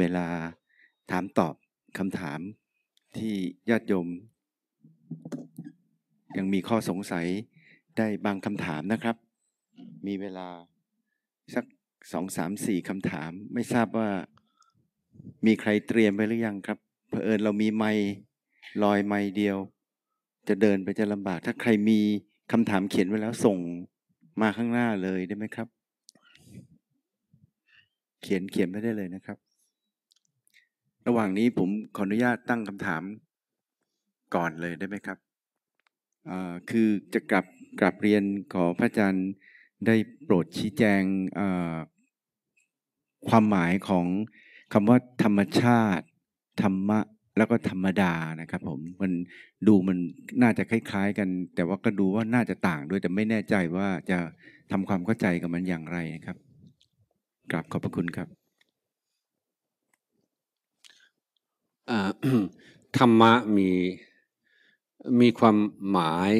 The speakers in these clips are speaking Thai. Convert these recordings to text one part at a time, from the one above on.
เวลาถามตอบคำถามที่ญาติโยม ยังมีข้อสงสัยได้บางคำถามนะครับ มีเวลาสักสองสามสี่คำถามไม่ทราบว่ามีใครเตรียมไปหรือยังครับเผอิญเรามีไม้ลอยไม้เดียว จะเดินไปจะลำบาก ถ้าใครมีคำถามเขียนไว้แล้ว ส่งมาข้างหน้าเลยได้ไหมครับ เขียนเขียนไม่ได้เลยนะครับระหว่างนี้ผมขออนุญาตตั้งคำถามก่อนเลยได้ไหมครับคือจะกลับกลับเรียนขอพระอาจารย์ได้โปรดชี้แจงความหมายของคำว่าธรรมชาติ ธรรมะแล้วก็ธรรมดานะครับ ผม มันดูมันน่าจะคล้าย ๆ กัน แต่ว่าก็ดูว่าน่าจะต่างด้วยแต่ไม่แน่ใจว่าจะทำความเข้าใจกับมันอย่างไรนะครับ กลับขอบพระคุณครับธรรมะมีมีความหมาย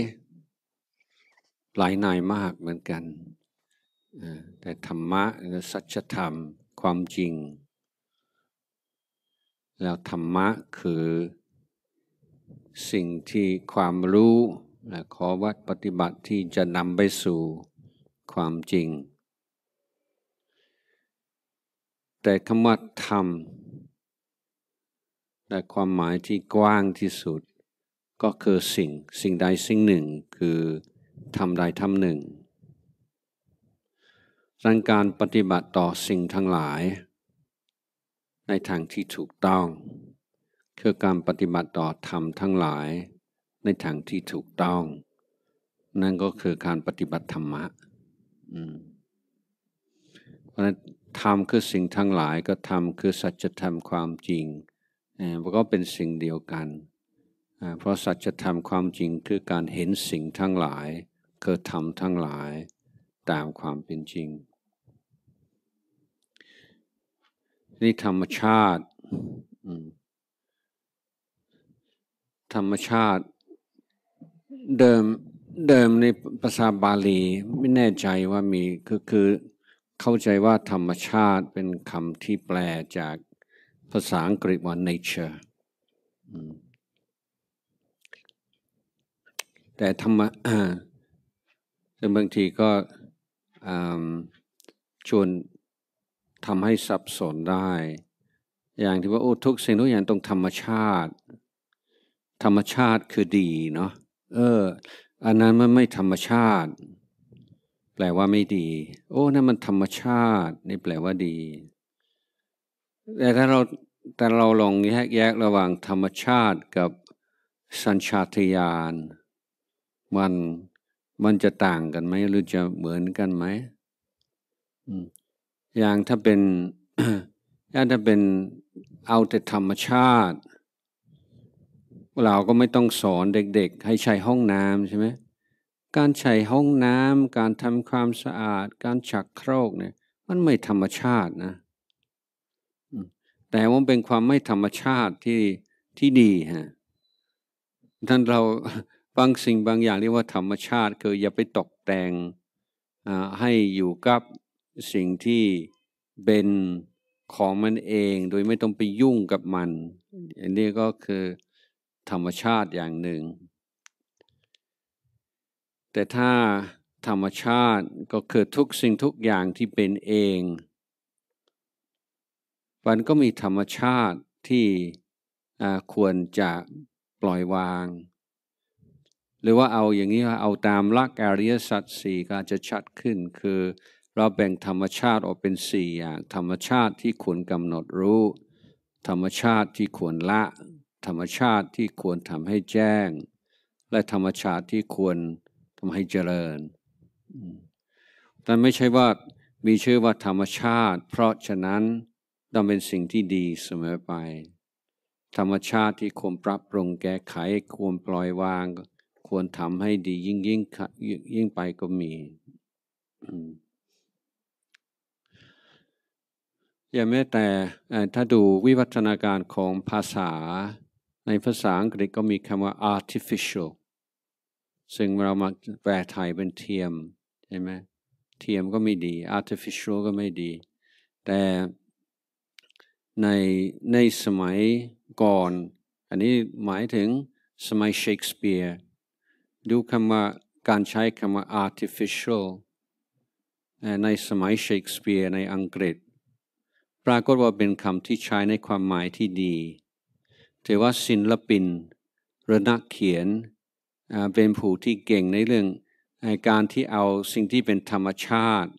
หลายนายมากเหมือนกัน แต่ธรรมะสัจธรรมความจริง แล้วธรรมะคือสิ่งที่ความรู้และขอวัดปฏิบัติที่จะนำไปสู่ความจริง แต่คำว่าธรรมแต่ความหมายที่กว้างที่สุด ก็คือสิ่งสิ่งใดสิ่งหนึ่ง คือทำใดทำหนึ่งรังการปฏิบัติต่อสิ่งทั้งหลาย ในทางที่ถูกต้อง คือการปฏิบัติต่อธรรมทั้งหลาย ในทางที่ถูกต้อง นั่นก็คือการปฏิบัติธรรมะเพราะนั้นธรรมคือสิ่งทั้งหลายก็ธรรมคือสัจธรรมความจริงมันก็เป็นสิ่งเดียวกัน เพราะสัจธรรมความจริงคือการเห็นสิ่งทั้งหลายเกิดธรรมทั้งหลายตามความเป็นจริง นี่ธรรมชาติธรรมชาติเดิมเดิมในภาษาบาลีไม่แน่ใจว่ามีคือคือเข้าใจว่าธรรมชาติเป็นคำที่แปลจากภาษาอังกฤษว่า nature แต่ธรรมะซึ่งบางทีก็ชวนทำให้สับสนได้ อย่างที่ว่า โอ้ ทุกสิ่งทุกอย่างต้องธรรมชาติ ธรรมชาติคือดีเนาะ เออ อันนั้นมันไม่ธรรมชาติ แปลว่าไม่ดี โอ้ นั่นมันธรรมชาตินี่แปลว่าดีแต่ถ้าเราแต่เราลองแยกแยกระหว่างธรรมชาติกับสัญชาตญาณมันมันจะต่างกันไหมหรือจะเหมือนกันไหมอย่างถ้าเป็นาถ้าเป็นเอาแต่ธรรมชาติ เราก็ไม่ต้องสอนเด็ก ๆ ให้ใช้ห้องน้ำใช่ไหม การใช้ห้องน้ำการทำความสะอาด การฉักโครกเนี่ย มันไม่ธรรมชาตินะแต่ว่าเป็นความไม่ธรรมชาติที่ที่ดีฮะท่านเราบางสิ่งบางอย่างเรียกว่าธรรมชาติคืออย่าไปตกแต่งให้อยู่กับสิ่งที่เป็นของมันเอง โดยไม่ต้องไปยุ่งกับมันอันนี้ก็คือธรรมชาติอย่างหนึ่ง แต่ถ้าธรรมชาติก็คือทุกสิ่งทุกอย่างที่เป็นเองมันก็มีธรรมชาติที่ควรจะปล่อยวาง หรือว่าเอาอย่างนี้ว่าเอาตามลักอริยสัจสี่ก็จะชัดขึ้นคือเราแบ่งธรรมชาติออกเป็นสี่อย่างธรรมชาติที่ควรกำหนดรู้ ธรรมชาติที่ควรละ ธรรมชาติที่ควรทำให้แจ้ง และธรรมชาติที่ควรทำให้เจริญแต่ไม่ใช่ว่ามีชื่อว่าธรรมชาติ เพราะฉะนั้นต้องเป็นสิ่งที่ดีเสมอไป ธรรมชาติที่ควรปรับปรุงแก้ไขควรปล่อยวาง ควรทำให้ดียิ่งยิ่งยิ่งไปก็มีอย่าแม้แต่ถ้าดูวิวัฒนาการของภาษา ในภาษาอังกฤษก็มีคำว่า artificial ซึ่งเรามาแปลไทยเป็นเทียมใช่ไหมเทียมก็ไม่ดี artificial ก็ไม่ดี แต่ในในสมัยก่อน อันนี้หมายถึงสมัยเชคสเปียร์ดูคำว่าการใช้คำว่า artificial ในสมัยเชคสเปียร์ในอังกฤษปรากฏว่าเป็นคำที่ใช้ในความหมายที่ดีแต่ว่าศิลปินระนักเขียนเป็นผู้ที่เก่งในเรื่อง การที่เอาสิ่งที่เป็นธรรมชาติ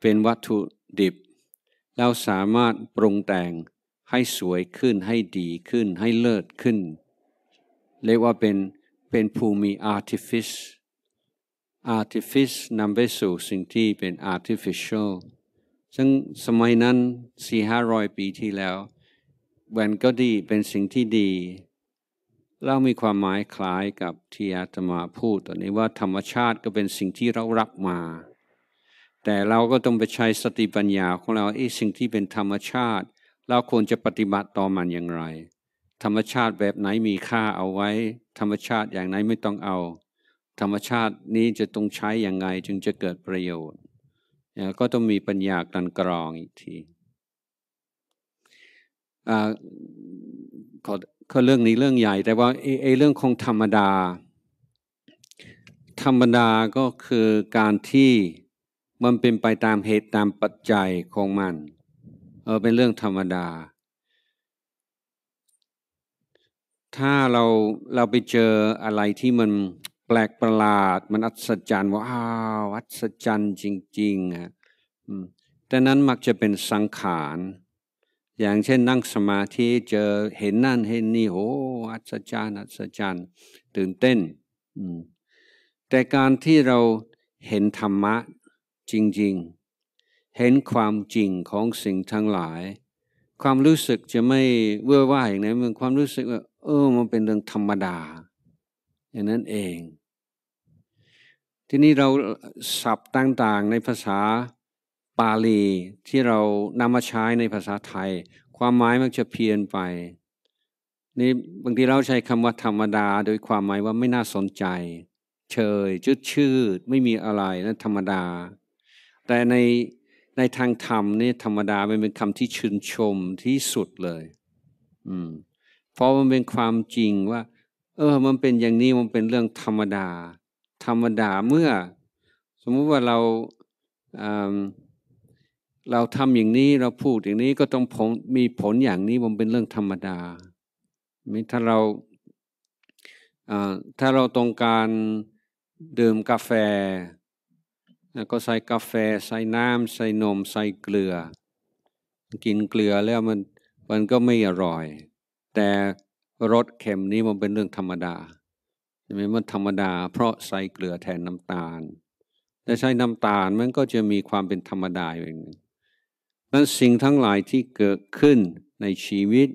เป็นวัตถุดิบเราสามารถปรุงแต่งให้สวยขึ้น ให้ดีขึ้นให้เลิศขึ้น เรียกว่าเป็นเป็นภูมิ artifice artifice นำไปสู่สิ่งที่เป็น artificial ซึ่งสมัยนั้นสี่ห้าร้อยปีที่แล้วแหวนก็ดีเป็นสิ่งที่ดีเลามีความหมายคล้ายกับที่อาตมาพูดตอนนี้ว่าธรรมชาติก็เป็นสิ่งที่เรารับมาแต่เราก็ต้องไปใช้สติปัญญาของเราไอ้สิ่งที่เป็นธรรมชาติ เราควรจะปฏิบัติต่อมันอย่างไร ธรรมชาติแบบไหนมีค่าเอาไว้ ธรรมชาติอย่างไหนไม่ต้องเอา ธรรมชาตินี้จะต้องใช้อย่างไงจึงจะเกิดประโยชน์ ก็ต้องมีปัญญากันกรองอีกทีขอก็เรื่องนี้เรื่องใหญ่ แต่ว่าไออเรื่องของธรรมดา ธรรมดาก็คือการที่มันเป็นไปตามเหตุตามปัจจัยของมัน เออเป็นเรื่องธรรมดา ถ้าเราเราไปเจออะไรที่มันแปลกประหลาดมันอัศจรรย์ว่าอ้าวอัศจรรย์จริงๆฮะแต่นั้นมักจะเป็นสังขารอย่างเช่นนั่งสมาธิเจอเห็นนั่นเห็นนี่โอ้อัศจรรย์ อัศจรรย์ตื่นเต้น แต่การที่เราเห็นธรรมะจริงๆ เห็นความจริงของสิ่งทั้งหลาย ความรู้สึกจะไม่เว่อว่าอย่างนั้นมันความรู้สึกว่า เออ มันเป็นเรื่องธรรมดาอย่างนั้นเอง ทีนี้เราศัพท์ต่างๆในภาษาปาลีที่เรานำมาใช้ในภาษาไทย ความหมายมันจะเพี้ยนไปนี่บางทีเราใช้คำว่าธรรมดา โดยความหมายว่าไม่น่าสนใจเฉยจืดชืดไม่มีอะไรนั่นธรรมดาแต่ในในทางธรรมนี่ธรรมดามันเป็นคำที่ชื่นชมที่สุดเลย อืมเพราะมันเป็นความจริงว่า เออ มันเป็นอย่างนี้มันเป็นเรื่องธรรมดา ธรรมดาเมื่อ สมมุติว่าเราเราทำอย่างนี้เราพูดอย่างนี้ก็ต้องผลมีผลอย่างนี้มันเป็นเรื่องธรรมดาถ้าเราถ้าเราต้องการดื่มกาแฟแล้วก็ใส่กาแฟใส่น้ำใส่นม ใส่เกลือ กินเกลือแล้วมันมันก็ไม่อร่อย แต่รสเค็มนี้มันเป็นเรื่องธรรมดาใช่ไหมมันธรรมดา เพราะใส่เกลือแทนน้ำตาลแต่ใช้น้ำตาลมันก็จะมีความเป็นธรรมดาอย่างนึ่งนั้นสิ่งทั้งหลายที่เกิดขึ้นในชีวิต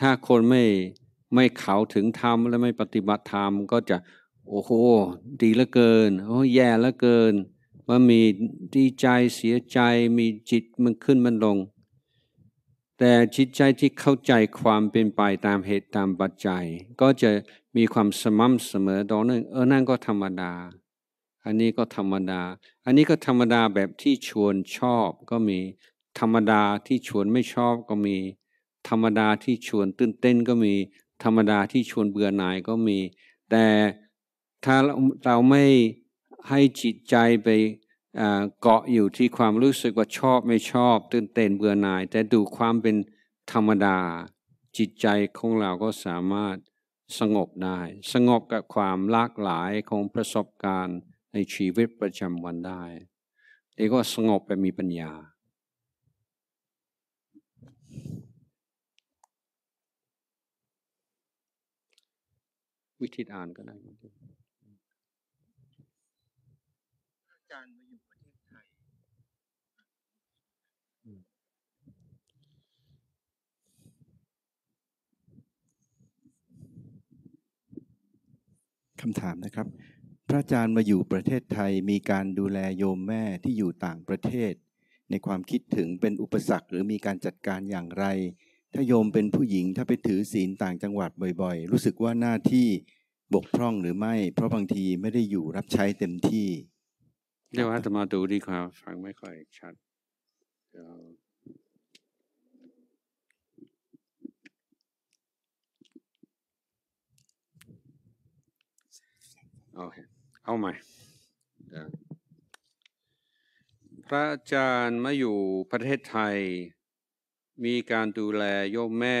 ถ้าคนไม่ไม่เขาถึงธรรมและไม่ปฏิบัติธรรมก็จะโอ้โหดีเหลือเกิน โอ้แย่เหลือเกินว่ามีดีใจเสียใจมีจิตมันขึ้นมันลง แต่จิตใจที่เข้าใจความเป็นไปตามเหตุตามปัจจัย ก็จะมีความสม่ำเสมอตอนั่งเออนั่นก็ธรรมดา อันนี้ก็ธรรมดา อันนี้ก็ธรรมดาแบบที่ชวนชอบก็มี ธรรมดาที่ชวนไม่ชอบก็มี ธรรมดาที่ชวนตื่นเต้น ก็มีธรรมดาที่ชวนเบื่อหน่ายก็มีแต่ถ้าเราไม่ให้จิตใจไปเกาะอยู่ที่ความรู้สึกว่าชอบไม่ชอบ ตื่นเต้นเบื่อหน่าย แต่ดูความเป็นธรรมดา จิตใจของเราก็สามารถสงบได้ สงบกับความหลากหลายของประสบการณ์ในชีวิตประจำวันได้เีก็สงบแปมีปัญญา วิธีอ่านก็ได้จารย์มาอยู่ประเทศไทยคำถามนะครับ พระอาจารย์มาอยู่ประเทศไทย มีการดูแลโยมแม่ที่อยู่ต่างประเทศ ในความคิดถึงเป็นอุปสรรค หรือมีการจัดการอย่างไร ถ้าโยมเป็นผู้หญิงถ้าไปถือศีลต่างจังหวัดบ่อย ๆ รู้สึกว่าหน้าที่บกพร่องหรือไม่ เพราะบางทีไม่ได้อยู่รับใช้เต็มที่เดี๋ยวอาะมาดูดีกว่าฟังไม่ค่อยชัดเโอเคเอาใหม่ พระอาจารย์มาอยู่ประเทศไทย มีการดูแลโยมแม่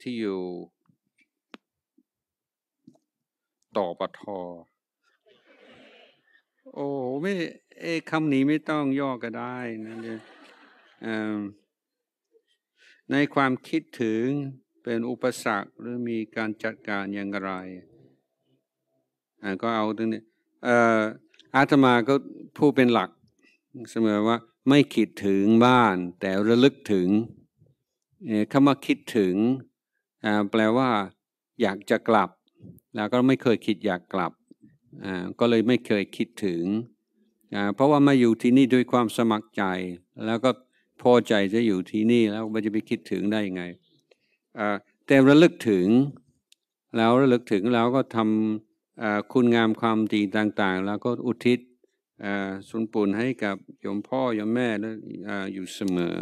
ที่อยู่ ต่อปทโอ้ไม่เอ้คำนี้ไม่ต้องย่อก็ได้นะในความคิดถึงเป็นอุปสรรคหรือมีการจัดการอย่างไรก็เอาตรงนี้อาตมาก็พูดเป็นหลัก เสมอว่าไม่คิดถึงบ้าน แต่ระลึกถึงคำว่าคิดถึงแปลว่า อยากจะกลับ แล้วก็ไม่เคยคิดอยากกลับ ก็เลยไม่เคยคิดถึงเพราะว่ามาอยู่ที่นี่ด้วยความสมัครใจ แล้วก็พอใจจะอยู่ที่นี่แล้วมันจะไปคิดถึงได้ยังไง แต่ระลึกถึงแล้วระลึกถึงแล้วก็ทำคุณงามความดีต่างๆ แล้วก็อุทิศสุนปุนให้กับยมพ่อยมแม่แล้วอยู่เสมอ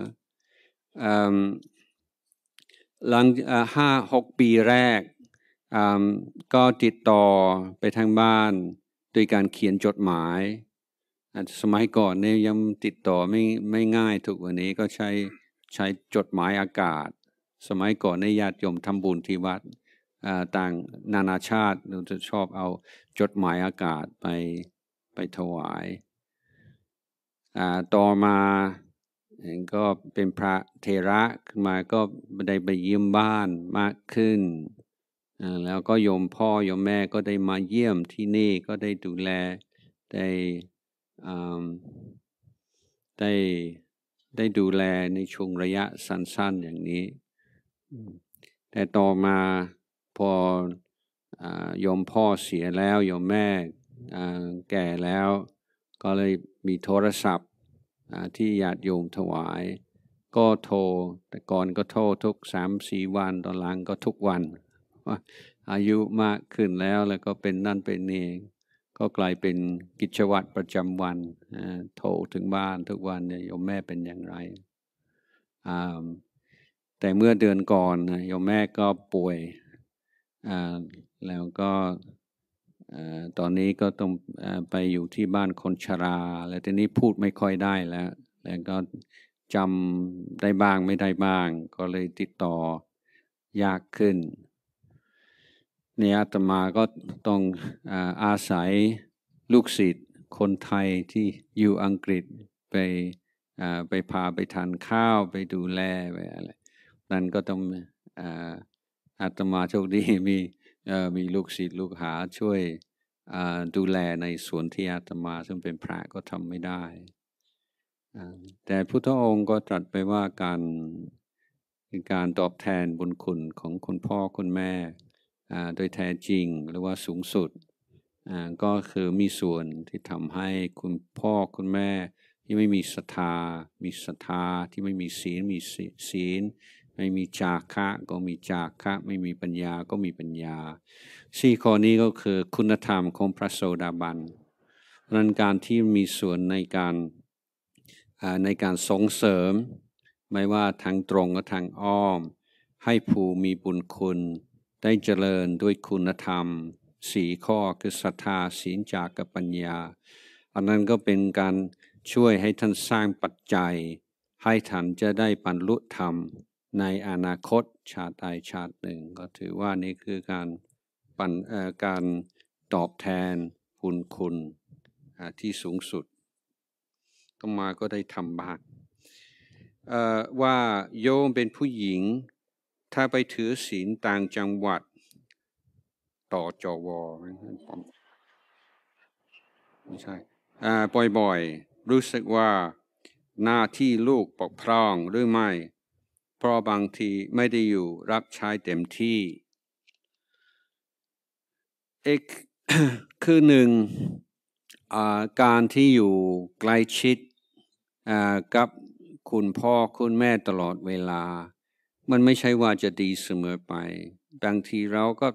หลังห้าหกปีแรกก็ติดต่อไปทางบ้านโดยการเขียนจดหมายอาจจะสมัยก่อนเนี่ยยังติดต่อไม่ไม่ง่ายถูกวันนี้ก็ใช้ใช้จดหมายอากาศ สมัยก่อนในญาติโยมทำบุญที่วัดต่างนานาชาติเราจะชอบเอาจดหมายอากาศไปไปถวายต่อมาก็เป็นพระเทระขึ้นมาก็ได้ไปเยี่ยมบ้านมากขึ้น แล้วก็โยมพ่อโยมแม่ก็ได้มาเยี่ยมที่นี่ก็ได้ดูแลได้ได้ได้ดูแลในช่วงระยะสั้นๆอย่างนี้ แต่ต่อมาพอยอมพ่อเสียแล้วยอมแม่แก่แล้ว ก็เลยมีโทรศัพท์ที่ญาติโยมถวาย ก็โทร แต่ก่อนก็โทรทุกสามสี่วันตอนหลังก็ทุกวัน อายุมากขึ้นแล้วแล้วก็เป็นนั่นเป็นนี่ก็กลายเป็นกิจวัตรประจำวันโทรถึงบ้านทุกวันโยมแม่เป็นอย่างไร แต่เมื่อเดือนก่อนโยมแม่ก็ป่วยแล้วก็ตอนนี้ก็ต้องไปอยู่ที่บ้านคนชรา แล้วทีนี้พูดไม่ค่อยได้แล้ว แล้วก็จำได้บ้างไม่ได้บ้าง ก็เลยติดต่อยากขึ้นเนี่ยอาตมาก็ต้องอาศัยลูกศิษย์คนไทยที่อยู่อังกฤษไปไปพาไปทานข้าวไปดูแลไปอะไรนั่นก็ต้องอาตมาโชคดี มีมีลูกศิษย์ลูกหาช่วยดูแลในส่วนที่อาตมาซึ่งเป็นพระก็ทำไม่ได้ แต่พุทธองค์ก็ตรัสไปว่าการการตอบแทนบุญคุณของคุณพ่อคุณแม่โดยแท้จริงหรือว่าสูงสุดก็คือมีส่วนที่ทำให้คุณพ่อคุณแม่ที่ไม่มีศรัทธามีศรัทธาที่ไม่มีศีลมีศีล ไม่มีจาคะก็มีจาคะไม่มีปัญญาก็มีปัญญาสี่ข้อนี้ก็คือคุณธรรมของพระโสดาบันนั้นการที่มีส่วนในการในการส่งเสริม ไม่ว่าทางตรงรือทางอ้อม ให้ผู้มีบุญคุณได้เจริญด้วยคุณธรรม สี่ข้อคือศรัทธาศีลจากกับปัญญา อันนั้นก็เป็นการช่วยให้ท่านสร้างปัจจัย ให้ท่านจะได้บรรลุธรรมในอนาคตชาติใดชาติหนึ่ง ก็ถือว่านี่คือการปันการตอบแทนคุณคุณที่สูงสุด ก็มาก็ได้ทำบางว่าโยมเป็นผู้หญิงถ้าไปถือศีลต่างจังหวัดต่อจอวอไม่ใช่บ่อยๆ รู้สึกว่าหน้าที่ลูกปกพร่องหรือไม่ เพราะบางทีไม่ได้อยู่รับใช้เต็มที่เอกคือหนึ่ง การที่อยู่ใกล้ชิดกับคุณพ่อคุณแม่ตลอดเวลามันไม่ใช่ว่าจะดีเสมอไป บางทีเราก็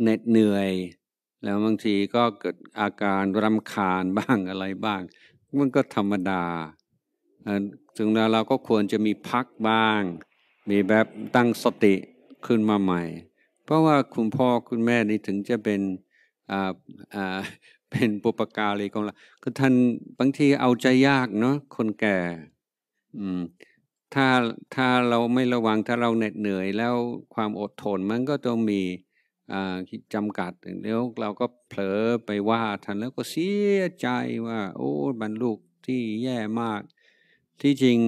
เหน็ดเหนื่อย แล้วบางทีก็เกิดอาการรำคาญบ้างอะไรบ้าง มันก็ธรรมดาถึงแล้วเราก็ควรจะมีพักบ้าง มีแบบตั้งสติขึ้นมาใหม่ เพราะว่าคุณพ่อคุณแม่นี่ถึงจะเป็นเป็นปุปการีของเราคือท่านบางทีเอาใจยากเนาะ คนแก่ อืมถ้าถ้าเราไม่ระวังถ้าเราเหน็ดเหนื่อยแล้วความอดทนมันก็ต้องมีจำกัดเดี๋ยวเราก็ เผลอไปว่าท่านแล้วก็เสียใจว่า โอ้บรรลุที่แย่มาก ที่จริง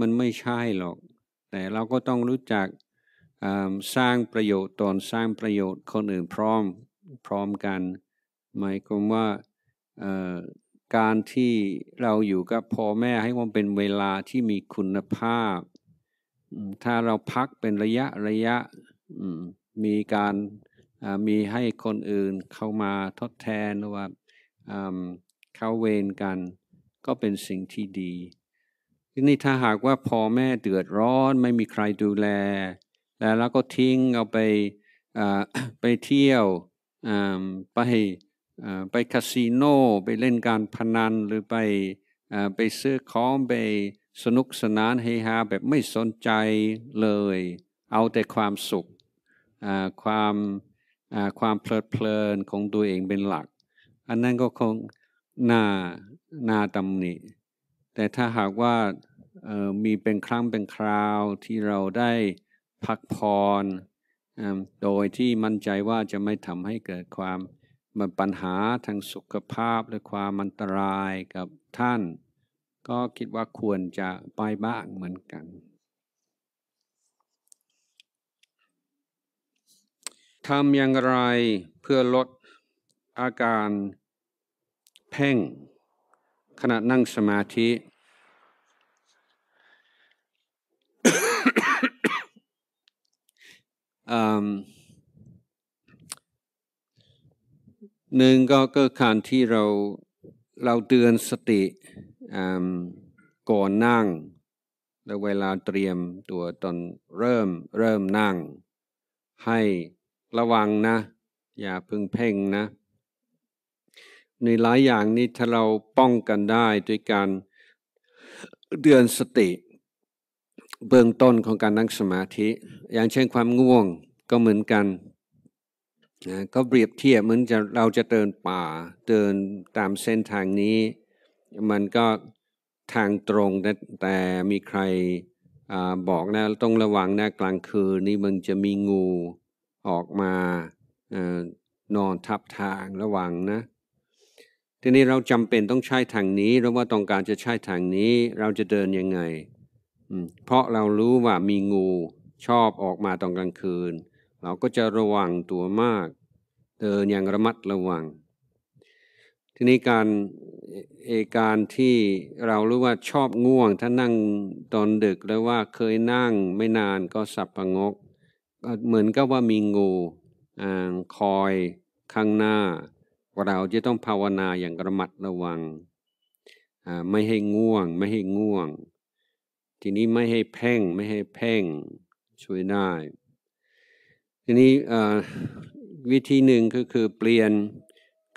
มันไม่ใช่หรอก แต่เราก็ต้องรู้จักสร้างประโยชน์ตนสร้างประโยชน์คนอื่นพร้อมพร้อมกันหมายความว่าการที่เราอยู่กับพ่อแม่ให้มันเป็นเวลาที่มีคุณภาพ ถ้าเราพักเป็นระยะ ระยะมีการมีให้คนอื่นเข้ามาทดแทนหรือว่าเข้าเวรกัน ก็เป็นสิ่งที่ดีทีนี้ถ้าหากว่าพ่อแม่เดือดร้อนไม่มีใครดูแล แล้วเราก็ทิ้งเอาไปไปเที่ยวไปไปคาสิโนไปเล่นการพนันหรือไปไปซื้อของไปสนุกสนานเฮฮาแบบไม่สนใจเลย เอาแต่ความสุข ความความเพลิดเพลินของตัวเองเป็นหลัก อันนั้นก็คงน่าน่าตำหนิ แต่ถ้าหากว่ามีเป็นครั้งเป็นคราวที่เราได้พักผ่อนโดยที่มั่นใจว่าจะไม่ทำให้เกิดความมันปัญหาทางสุขภาพหรือความอันตรายกับท่าน ก็คิดว่าควรจะไปบ้างเหมือนกันทำอย่างไรเพื่อลดอาการเพ่ง ขณะนั่งสมาธิ um, หนึ่งก็ก็การที่เราเราเตือนสติก่อนนั่ง และเวลาเตรียมตัวตอนเริ่มเริ่มนั่ง ให้ระวังนะ อย่าพึงเพ่งนะ ในหลายอย่างนี้ถ้าเราป้องกันได้ด้วยการเตือนสติ เบื้องต้นของการนั่งสมาธิ อย่างเช่นความง่วงก็เหมือนกันนะก็เปรียบเทียบเหมือนจะเราจะเดินป่าเดินตามเส้นทางนี้ มันก็ทางตรงแต่แตมีใครอบอกนะต้องระวังนะกลางคืนนี่มันจะมีงูออกมาอนอนทับทางระวังนะ ทีนี้เราจำเป็นต้องใช้ทางนี้หรือว่าต้องการจะใช้ทางนี้เราจะเดินยังไง เพราะเรารู้ว่ามีงูชอบออกมาตอนกลางคืนเราก็จะระวังตัวมาก เดินอย่างระมัดระวัง ทีนี้การเอการที่เรารู้ว่าชอบง่วง ถ้านั่งตอนดึกแล้วว่าเคยนั่งไม่นานก็สับประงก เหมือนกับว่ามีงูอคอยข้างหน้า เราจะต้องภาวนาอย่างระมัดระวัง ไม่ให้ง่วง ไม่ให้ง่วง ทีนี้ไม่ให้เพ่งไม่ให้เพ่งช่วยได้ีนี้วิธีหนึ่งก็คือเปลี่ยน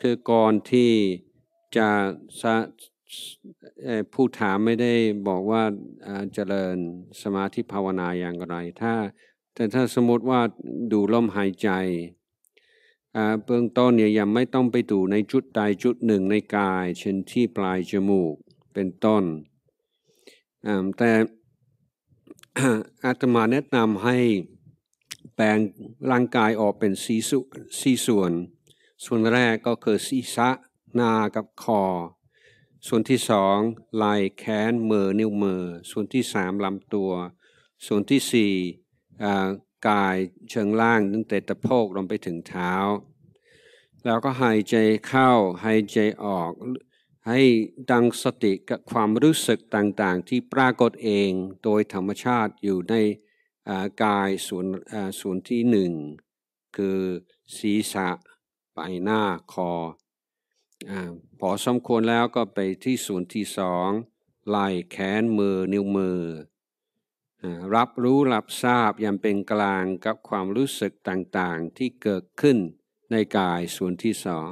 คือก่อนที่จะผู้ถามไม่ได้บอกว่าเจริญสมาธิภาวนาอย่างไรถ้าแต่ถ้าสมมติว่าดูลมหายใจเบื้องต้นเนี่ยยังไม่ต้องไปดูในจุดใดจุดหนึ่งในกายเช่นที่ปลายจมูกเป็นต้นแต่อาตมาแนะนำให้แบ่งร่างกายออกเป็นสีสสีส่วน ส่วนแรกก็คือศีรษะหน้ากับคอ ส่วนที่สองลายแขนมือนิ้วมือ ส่วนที่สามลำตัว ส่วนที่สี่กายเชิงล่าง ตั้งแต่ตะโพกลงไปถึงเท้า แล้วก็หายใจเข้าหายใจออก ให้ดังสติกับความรู้สึกต่างๆที่ปรากฏเองโดยธรรมชาติอยู่ในกายส่วนส่วนที่หนึ่งคือศีรษะใบหน้าคออพอสมควรแล้วก็ไปที่ส่วนที่สองไหล่แขนมือนิ้วมือรับรู้รับทราบยังเป็นกลางกับความรู้สึกต่างๆที่เกิดขึ้นในกายส่วนที่สอง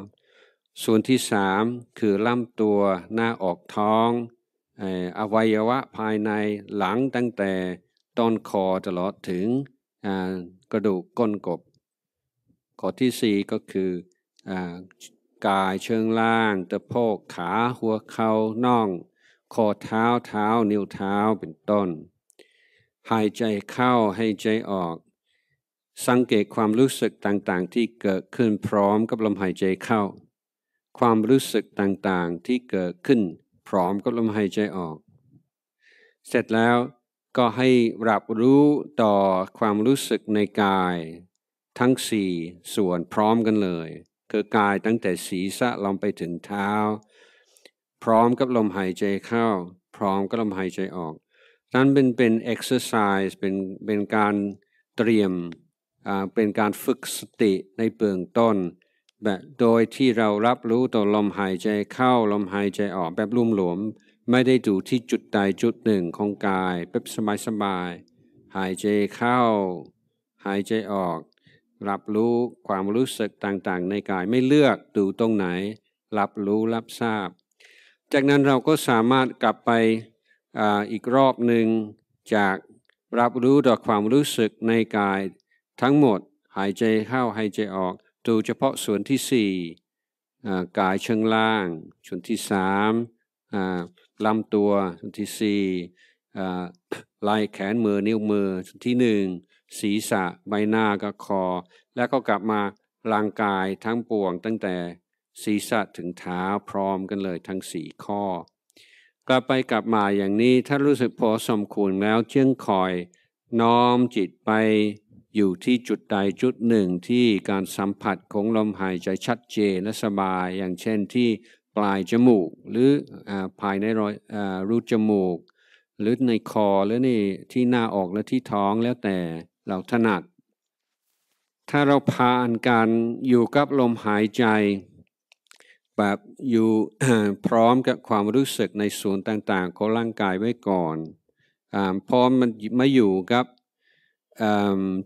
ส่วนที่สามคือลำตัวหน้าออกท้อง อวัยวะภายในหลังตั้งแต่ต้นคอตลอดถึงกระดูกก้นกบข้อที่4ก็คือกายเชิงล่างตะโพกขาหัวเขา่าน่องข้อเท้าเท้า นิ้วเท้าเป็นต้นหายใจเข้าให้ใจออก สังเกตความรู้สึกต่างๆที่เกิดขึ้นพร้อมกับลมหายใจเข้า ความรู้สึกต่างๆที่เกิดขึ้นพร้อมกับลมหายใจออก เสร็จแล้วก็ให้รับรู้ต่อความรู้สึกในกายทั้งสี่ส่วนพร้อมกันเลยคือกายตั้งแต่ศีรษะลงไปถึงเท้า พร้อมกับลมหายใจเข้า พร้อมกับลมหายใจออกนั้นเป็นเป็นเอ็กซ์ไซส์เป็นเป็นการเตรียมเป็นการฝึกสติในเบื้องต้นแบบโดยที่เรารับรู้ต่อลมหายใจเข้า ลมหายใจออกแบบรุ่มหลวมไม่ได้ดูที่จุดใดจุดหนึ่งของกายเป๊บสบาย สบาย หายใจเข้า หายใจออก รับรู้ความรู้สึกต่างๆ ในกายไม่เลือกดูตรงไหน รับรู้รับทราบ จากนั้นเราก็สามารถกลับไปออีกรอบหนึ่งจากรับรู้ต่อความรู้สึกในกายทั้งหมด หายใจเข้า หายใจออก ดูเฉพาะส่วนที่สี่กายเชิงล่าง ส่วนที่สามลำตัวส่วนที่สี่ลายแขนมือนิ้วมือส่วนที่หนึ่งศีรษะใบหน้ากับคอ และก็กลับมาร่างกายทั้งปวงตั้งแต่ศีรษะถึงเท้าพร้อมกันเลยทั้งสี่ข้อ กลับไปกลับมาอย่างนี้ถ้ารู้สึกพอสมควรแล้วเชื่องคอยน้อมจิตไปอยู่ที่จุดใดจุดหนึ่งที่การสัมผัสของลมหายใจชัดเจนและสบายอย่างเช่นที่ปลายจมูกหรือภายในรอยรูจมูกหรือในคอหรือในที่หน้าอกและที่ท้องแล้วแต่เราถนัด ถ้าเราพาอนการอยู่กับลมหายใจแบบอยู่พร้อมกับความรู้สึกในส่วนต่างๆของร่างกายไว้ก่อนอพร้อมมันมาอยู่กับ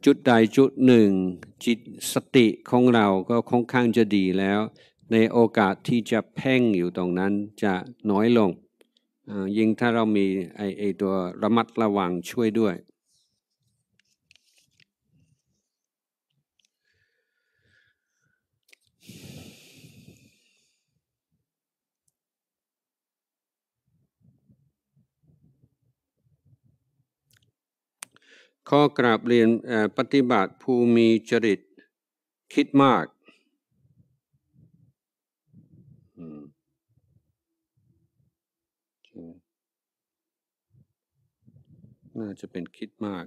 จุดใดจุดหนึ่ง จิตสติของเราก็ค่อนข้างจะดีแล้วในโอกาสที่จะเพ่งอยู่ตรงนั้นจะน้อยลงยิ่งถ้าเรามีไอไอตัวระมัดระวังช่วยด้วย ข้อกราบเรียนปฏิบัติภูมิจริตคิดมากน่าจะเป็นคิดมาก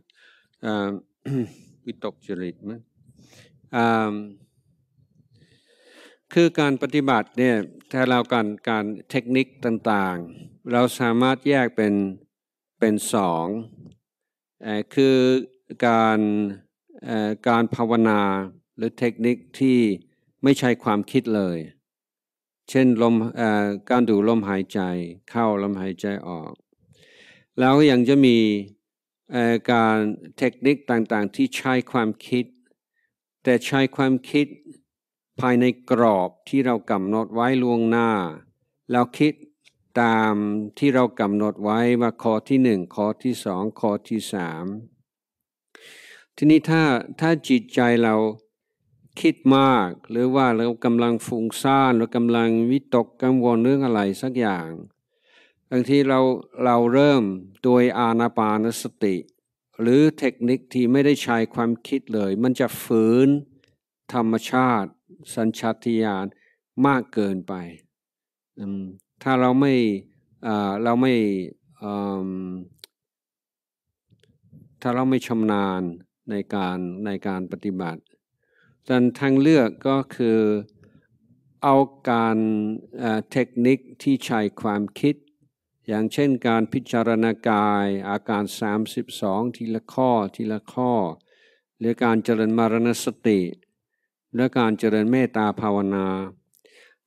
วิตกจริตมั้ยคือการปฏิบัติเนี่ยถ้าเราการการเทคนิคต่างๆ เราสามารถแยกเป็นเป็นสอง คือการการภาวนาหรือเทคนิคที่ไม่ใช่ความคิดเลย เช่นลมการดูลมหายใจเข้าลมหายใจออก แล้วยังจะมีการเทคนิคต่างๆที่ใช้ความคิด แต่ใช้ความคิดภายในกรอบที่เรากำหนดไว้ล่วงหน้าเราคิดตามที่เรากำหนดไว้ว่าข้อที่หนึ่งข้อที่สองข้อที่สามทีนี้ถ้าถ้าจิตใจเราคิดมาก หรือว่าเรากำลังฟุ้งซ่านหรือกำลังวิตกกังวลเรื่องอะไรสักอย่างบางทีเราเราเริ่มโดยอาณาปานสติ หรือเทคนิคที่ไม่ได้ใช้ความคิดเลย มันจะฝืนธรรมชาติสัญชาติญาณมากเกินไป ถ้าเราไม่เราไม่ถ้าเราไม่ชำนาญในการในการปฏิบัติดังทางเลือกก็คือเอาการเทคนิคที่ใช้ความคิดอย่างเช่นการพิจารณากายอาการ 32 ทีละข้อทีละข้อ หรือการเจริญมรณสติ และการเจริญเมตตาภาวนา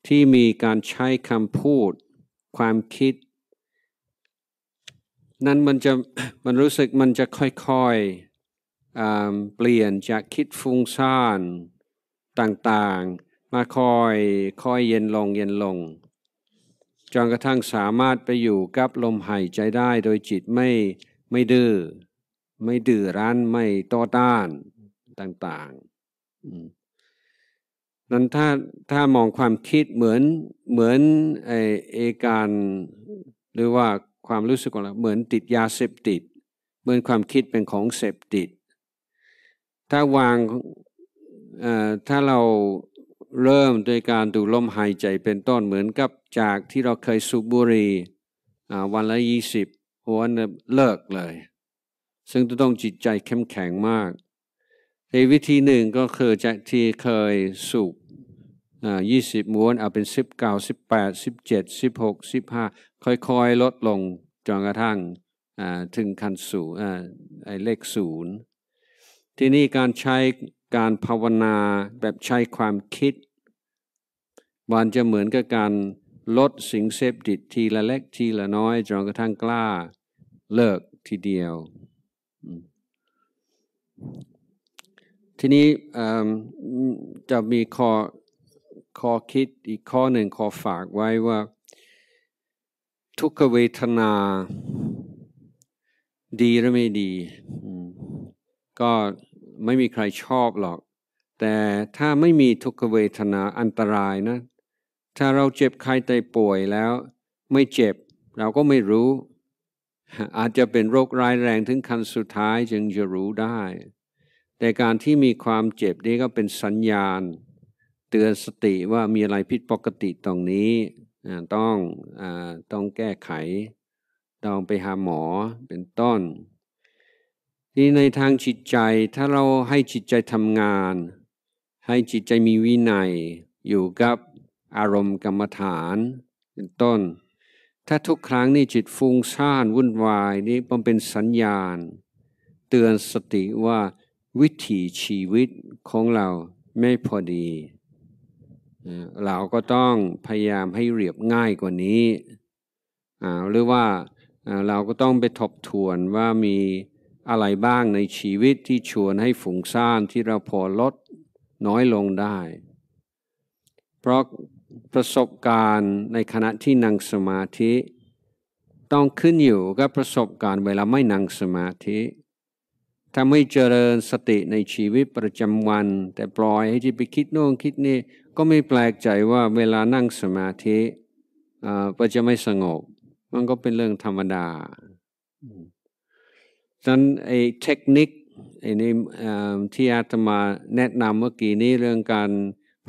ที่มีการใช้คำพูดความคิด นั้นมันจะมันรู้สึกมันจะค่อยๆเปลี่ยนจากคิดฟุ้งซ่านต่างๆ มาค่อยคอยเย็นลงเย็นลงจนกระทั่งสามารถไปอยู่กับลมหายใจได้โดยจิตไม่ไม่ดื้อไม่ดื้อรั้นไม่ต่อต้านต่างๆนั้นถ้าถ้ามองความคิดเหมือนเหมือนไอเอการหรือว่าความรู้สึกของเราเหมือนติดยาเสพติด เหมือนความคิดเป็นของเสพติด ถ้าวางถ้าเราเริ่มโดยการดูลมหายใจเป็นต้นเหมือนกับจากที่เราเคยสูบบุหรี่วันละยี่สิบหัวเลิกเลย ซึ่งจะต้องจิตใจเข้มแข็งมาก ในวิธีหนึ่งก็คือจากที่เคยสูบยี่สิบม้วน เอาเป็นสิบเก้าสิบแปดสิบเจ็ดสิบหกสิบห้าค่อยๆลดลงจนกระทั่งถึงคันสูไอเลขศูนย์ที่นี่การใช้การภาวนาแบบใช้ความคิดมันจะเหมือนกับการลดสิ่งเสพติดทีละเล็กทีละน้อยจนกระทั่งกล้าเลิกทีเดียว ทีนี้จะมีข้อข้อคิดอีกข้อหนึ่งขอฝากไว้ว่า ทุกเวทนาดีหรือไม่ดีก็ไม่มีใครชอบหรอก แต่ถ้าไม่มีทุกขเวทนาอันตรายนะ ถ้าเราเจ็บใครใตป่วยแล้ว ไม่เจ็บ เราก็ไม่รู้ อาจจะเป็นโรคร้ายแรงถึงขั้นสุดท้ายจึงจะรู้ได้ แต่การที่มีความเจ็บนี่ก็เป็นสัญญาณ เตือนสติว่ามีอะไรผิดปกติตรงนี้ต้องอต้องแก้ไข ต้องไปหาหมอเป็นต้นนี่ในทางจิตใจถ้าเราให้จิตใจทำงาน ให้จิตใจมีวินัยอยู่กับอารมณ์กรรมฐานเป็นต้น ถ้าทุกครั้งนี่จิตฟุ้งซ่านวุ่นวายนี่มันเป็นสัญญาณ เตือนสติว่าวิถีชีวิตของเราไม่พอดี เราก็ต้องพยายามให้เรียบง่ายกว่านี้หรือว่าเราก็ต้องไปทบทวนว่ามีอะไรบ้างในชีวิตที่ชวนให้ฝุ่งซ่านที่เราพอลดน้อยลงได้ เพราะประสบการณ์ในขณะที่นั่งสมาธิ ต้องขึ้นอยู่กับประสบการณ์เวลาไม่นั่งสมาธิ ถ้าไม่เจริญสติในชีวิตประจำวัน แต่ปล่อยให้จิตไปคิดโน่นคิดนี่ก็ไม่แปลกใจว่าเวลานั่งสมาธิอ่าจะไม่สงบมันก็เป็นเรื่องธรรมดานั้นไอ้เทคนิคไอ้นี่ที่อาตมาแนะนำเมื่อกี้นี้เรื่องการ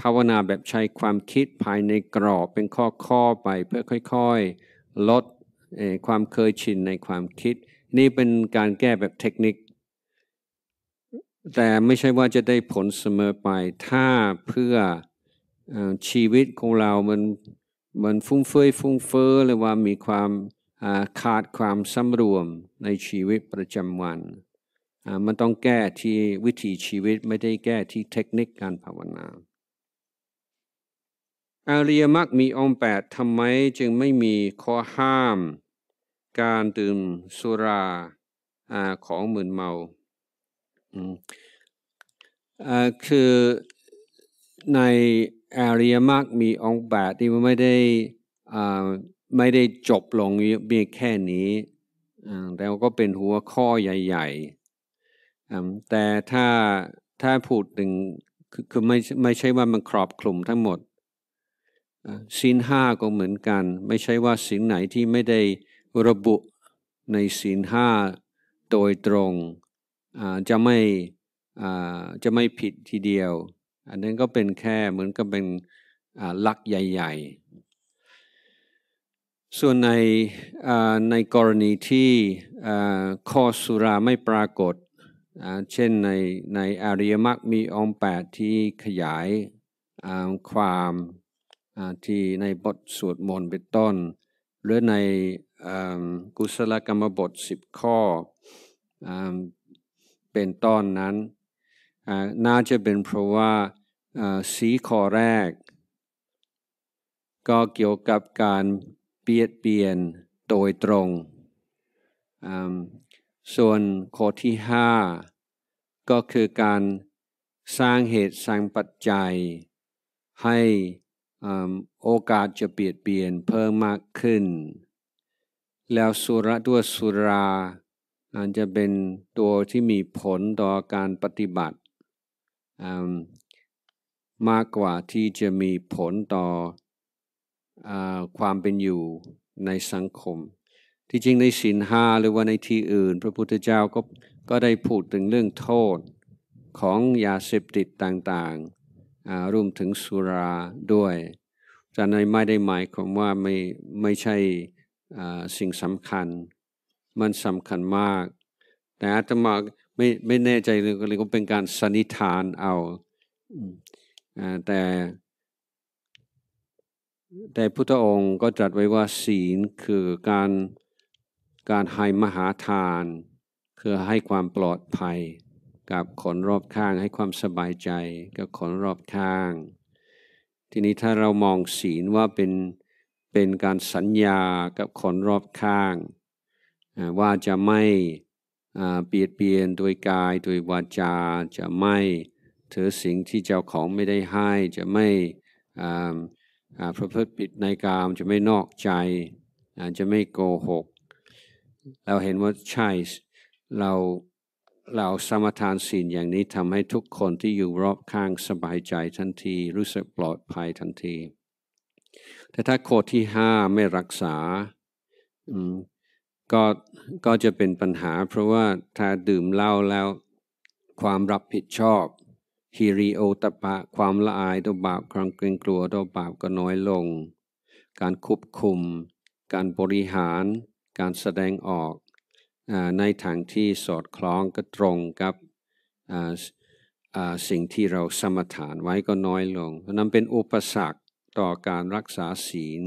ภาวนาแบบใช้ความคิดภายในกรอบเป็นข้อข้อไปเพื่อค่อยๆลดความเคยชินในความคิด นี่เป็นการแก้แบบเทคนิค แต่ไม่ใช่ว่าจะได้ผลเสมอไป ถ้าเพื่อชีวิตของเรามันมันฟุ้งเฟ้อยฟุ้งเฟ้อหรือว่ามีความขาดความสำรวมในชีวิตประจำวัน มันต้องแก้ที่วิถีชีวิตไม่ได้แก้ที่เทคนิคการภาวนาอาริยมรรคมีองค์แปดทำไมจึงไม่มีข้อห้ามการดื่มสุราอของหมือนเมา คือในอาริยมรรคมีองค์แปดที่มันไม่ได้ไม่ได้จบลงเพียงแค่นี้ แล้วก็เป็นหัวข้อใหญ่ๆ แต่ถ้าถ้าพูดถึงคือไม่ไม่ใช่ว่ามันครอบคลุมทั้งหมดสินห้าก็เหมือนกัน ไม่ใช่ว่าสินไหนที่ไม่ได้ระบุในสินห้าโดยตรงจะไม่จะไม่ผิดทีเดียว อันนั้นก็เป็นแค่เหมือนกับเป็นหลักใหญ่ๆส่วนในในกรณีที่ข้อสุราไม่ปรากฏ เช่นในในอริยมรรคมีองค์ดที่ขยายความที่ในบทสวดมนต์เป็นต้น หรือในกุศลกรรมบท 10 ข้อเป็นต้นนั้นน่าจะเป็นเพราะว่าสีข้อแรกก็เกี่ยวกับการเบียดเบียนโดยตรง ส่วนข้อที่ห้าก็คือการสร้างเหตุสร้างปัจจัย ให้โอกาสจะเปลี่ยนเปลี่ยนเพิ่มมากขึ้น แล้วสุระตัวสุราอาจจะเป็นตัวที่มีผลต่อการปฏิบัติมากกว่าที่จะมีผลต่อความเป็นอยู่ในสังคม ที่จริงในศีลห้าหรือว่าในที่อื่น พระพุทธเจ้าก็ก็ได้พูดถึงเรื่องโทษของยาเสพติดต่าง ๆรวมถึงสุราด้วยจะในไม่ได้หมายความว่าไม่ไม่ใช่สิ่งสำคัญ มันสำคัญมาก แต่อาตมาไม่ไม่แน่ใจเลยก็เลยก็เป็นการสันนิษฐานเอาแต่แต่พุทธองค์ก็ตรัสไว้ว่าศีลคือการการให้มหาทาน คือให้ความปลอดภัย กับคนรอบข้างให้ความสบายใจกับคนรอบข้างทีนี้ถ้าเรามองศีลว่าเป็นเป็นการสัญญากับคนรอบข้าง ว่าจะไม่เปลียดเปลี่ยนโดยกายโดยวาจาจะไม่ถือสิ่งที่เจ้าของไม่ได้ให้จะไม่ประพฤติผิดในกามจะไม่นอกใจจะไม่โกหก เราเห็นว่าใช่เราเราสมทานศีลอย่างนี้ทำให้ทุกคนที่อยู่รอบข้างสบายใจทันที รู้สึกปลอดภัยทันที แต่ถ้าโคที่ห้าไม่รักษาก็ก็จะเป็นปัญหาเพราะว่าถ้าดื่มเหล้าแล้วความรับผิดชอบฮิริโอตปะความละอายต่อบาป ความเกรงกลัวต่อบาปก็น้อยลง การควบคุม การบริหาร การแสดงออกในทางที่สอดคล้องก็ตรงกับสิ่งที่เราสมถานไว้ก็น้อยลงนั้นเป็นอุปสรรคต่อการรักษาศีล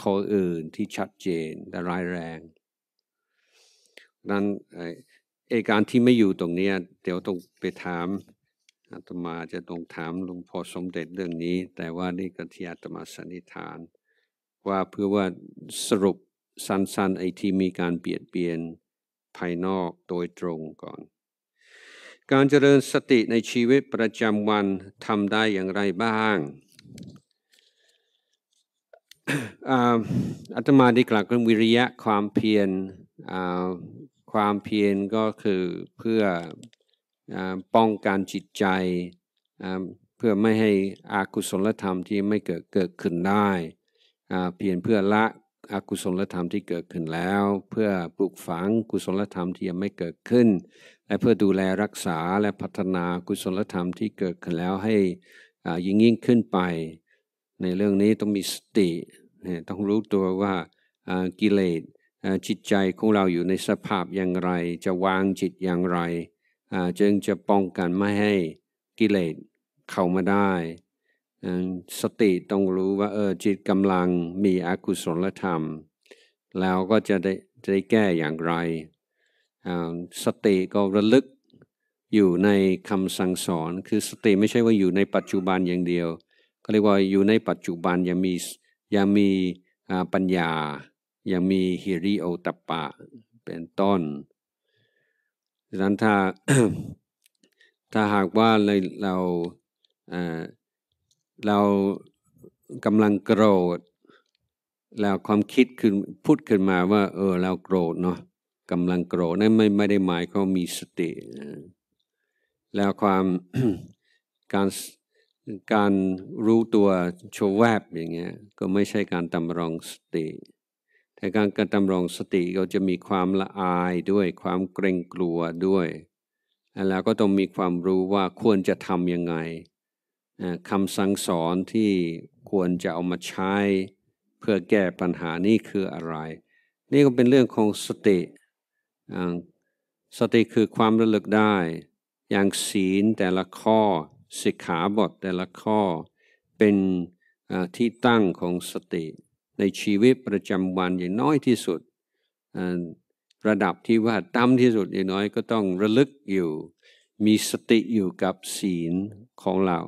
ข้ออื่นที่ชัดเจนและร้ายแรง นั้นไอการที่ไม่อยู่ตรงนี้เดี๋ยวต้องไปถามอาตมาจะต้องถามหลวงพ่อสมเด็จเรื่องนี้ แต่ว่านี่ก็ที่อาตมาสันนิษฐานว่าเพื่อว่าสรุปสั้นๆไอ้ที่มีการเปลี่ยนเปลี่ยนภายนอกโดยตรงก่อน การเจริญสติในชีวิตประจำวันทำได้อย่างไรบ้างอาตมาได้กล่าวเรื่องวิริยะความเพียรความเพียรก็คือเพื่อป้องกันจิตใจเพื่อไม่ให้อากุศลธรรมที่ไม่เกิดเกิดขึ้นได้เพียงเพื่อละอกุศลธรรมที่เกิดขึ้นแล้ว เพื่อปลูกฝังกุศลธรรมที่ยังไม่เกิดขึ้น และเพื่อดูแลรักษาและพัฒนากุศลธรรมที่เกิดขึ้นแล้วให้ยิ่งยิ่งขึ้นไป ในเรื่องนี้ต้องมีสติต้องรู้ตัวว่ากิเลสจิตใจของเราอยู่ในสภาพอย่างไรจะวางจิตอย่างไรจึงจะป้องกันไม่ให้กิเลสเข้ามาได้ สติต้องรู้ว่าเออจิตกำลังมีอกุศลธรรม แล้วก็จะได้จะได้แก้อย่างไร สติก็ระลึกอยู่ในคำสั่งสอน คือสติไม่ใช่ว่าอยู่ในปัจจุบันอย่างเดียว ก็เรียกว่าอยู่ในปัจจุบันยังมียังมีปัญญา ยังมีฮิริโอตปปะเป็นต้นดังนั้นถ้าถ้าหากว่าเราเรากำลังโกรธ แล้วความคิดขึ้นพูดขึ้นมาว่า เออเราโกรธเนาะกำลังโกรธนั่นไม่ไม่ได้หมายเขามีสติแล้วความการการรู้ตัวโชวแวบอย่างเงี้ย ก็ไม่ใช่การตำรองสติแต่การกรรดำรงสติเ็าจะมีความละอายด้วยความเกรงกลัวด้วย แล้วก็ต้องมีความรู้ว่าควรจะทำยังไงคำสั่งสอนที่ควรจะเอามาใช้เพื่อแก้ปัญหานี่คืออะไร นี่ก็เป็นเรื่องของสติสติคือความระลึกได้ อย่างศีลแต่ละข้อสิกขาบทแต่ละข้อเป็นที่ตั้งของสติในชีวิตประจำวันอย่างน้อยที่สุดระดับที่ว่าต่ำที่สุดอย่างน้อยก็ต้องระลึกอยู่มีสติอยู่กับศีลของเรา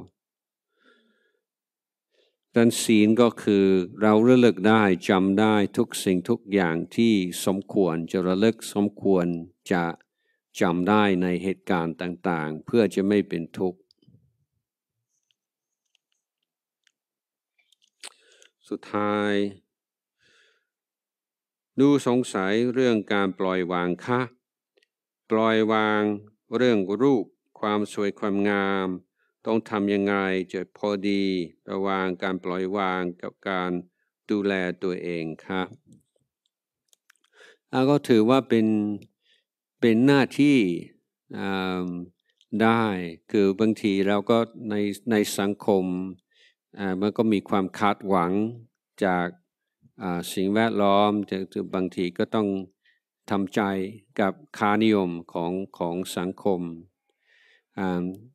ดังศีลก็คือเราระลึกได้จำได้ทุกสิ่งทุกอย่างที่สมควรจะระลึกสมควรจะจำได้ในเหตุการณ์ต่างๆ เพื่อจะไม่เป็นทุกข์ สุดท้ายดูสงสัยเรื่องการปล่อยวางค่ะปล่อยวางเรื่องรูปความสวยความงาม ต้องทำยังไงจะพอดีระวางการปล่อยวางกับการดูแลตัวเองค่ะแล้วก็ถือว่าเป็นเป็นหน้าที่ได้คือบางทีเราก็ในในสังคมมันก็มีความคาดหวังจากสิ่งแวดล้อมจะบางทีก็ต้องทำใจกับค่านิยมของของสังคม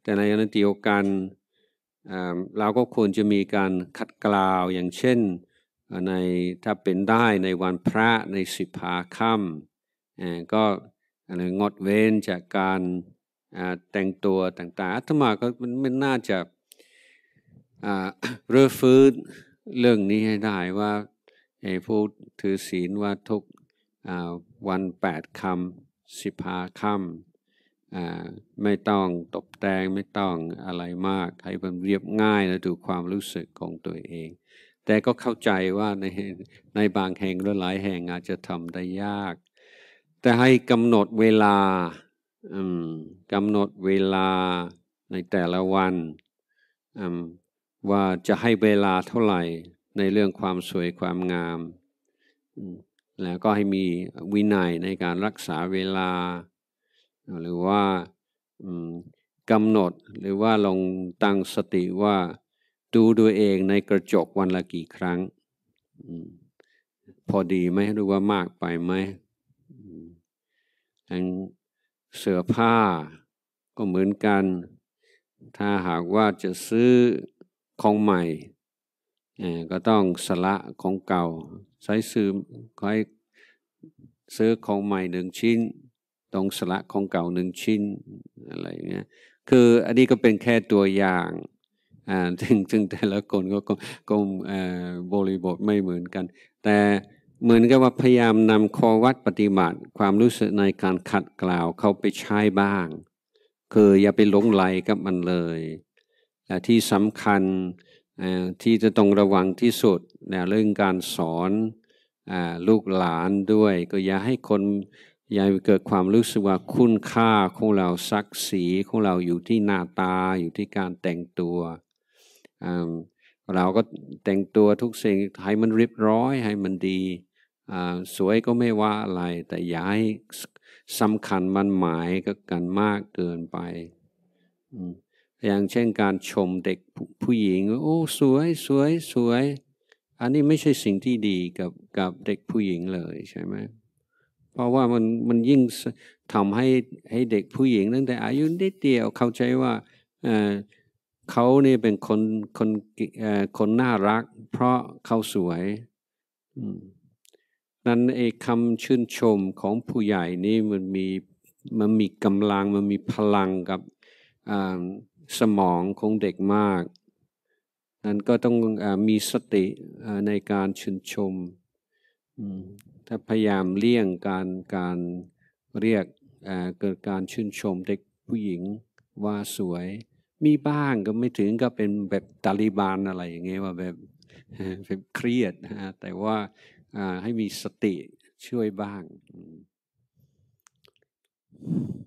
แต่ในขณะเดียวกันเราก็ควรจะมีการคัดกล่าว อย่างเช่นในถ้าเป็นได้ในวันพระในสิบหาค่ำก็งดเว้นจากการแต่งตัวต่างๆอาตมาก็มันน่าจะเรื่อฟื้นเรื่องนี้ให้ได้ว่าผู้ถือศีลว่าทุกวันแปดคำสิบหาคำไม่ต้องตบแต่งไม่ต้องอะไรมาก ให้มันเรียบง่ายและดูความรู้สึกของตัวเอง แต่ก็เข้าใจว่าในในบางแห่งหรือหลายแห่งอาจจะทำได้ยาก แต่ให้กำหนดเวลากำหนดเวลาในแต่ละวัน ว่าจะให้เวลาเท่าไหร่ในเรื่องความสวยความงาม แล้วก็ให้มีวินัยในการรักษาเวลา หรือว่ากำหนดหรือว่าลงตั้งสติว่าดูตัวเองในกระจกวันละกี่ครั้ง พอดีไหมหรือว่ามากไปไหมทั้งเสื้อผ้าก็เหมือนกัน ถ้าหากว่าจะซื้อของใหม่ก็ต้องสละของเก่า ใช้ซื้อคอยซื้อของใหม่หนึ่งชิ้นต้องสละของเก่าหนึ่งชิ้นอะไรเงี้ย คืออันนี้ก็เป็นแค่ตัวอย่างอ่าถึงถึงแต่ละคนก็ก็บริบทไม่เหมือนกัน แต่เหมือนกับว่าพยายามนำข้อวัดปฏิบัติ ความรู้สึกในการขัดกล่าวเขาไปใช้บ้าง คืออย่าไปหลงไหลกับมันเลย แต่ที่สำคัญที่จะต้องระวังที่สุดนะเรื่องการสอนลูกหลานด้วย ก็อย่าให้คนอย่าเกิดความรู้สึกว่าคุณค่าของเราศักดิ์ศรีของเราอยู่ที่หน้าตาอยู่ที่การแต่งตัวเราก็แต่งตัวทุกสิ่งให้มันเรียบร้อยให้มันดี สวยก็ไม่ว่าอะไร แต่อย่าให้สำคัญมันหมายกันมากเกินไปอย่างเช่นการชมเด็กผู้หญิง โอ้สวยสวยสวย อันนี้ไม่ใช่สิ่งที่ดีกับกับเด็กผู้หญิงเลยใช่ไหมเพราะว่ามันมันยิ่งทำให้ให้เด็กผู้หญิงตั้งแต่อายุนิดเดียวเข้าใจว่าเเขาเนี่ยเป็นคนคนคนน่ารัก เพราะเขาสวยนั้นไอ้คำชื่นชมของผู้ใหญ่นี่มันมีมันมีกำลังมันมีพลังกับสมองของเด็กมาก นั้นก็ต้องอมีสติในการชื่นชม ถ้าพยายามเลี่ยงการการเรียกเกิดการชื่นชมเด็กผู้หญิงว่าสวย มีบ้างก็ไม่ถึงก็เป็นแบบตาลีบานอะไรอย่างเงี้ยว่าแบบแบบเครียดนะแต่ว่าให้มีสติช่วยบ้าง Thank you.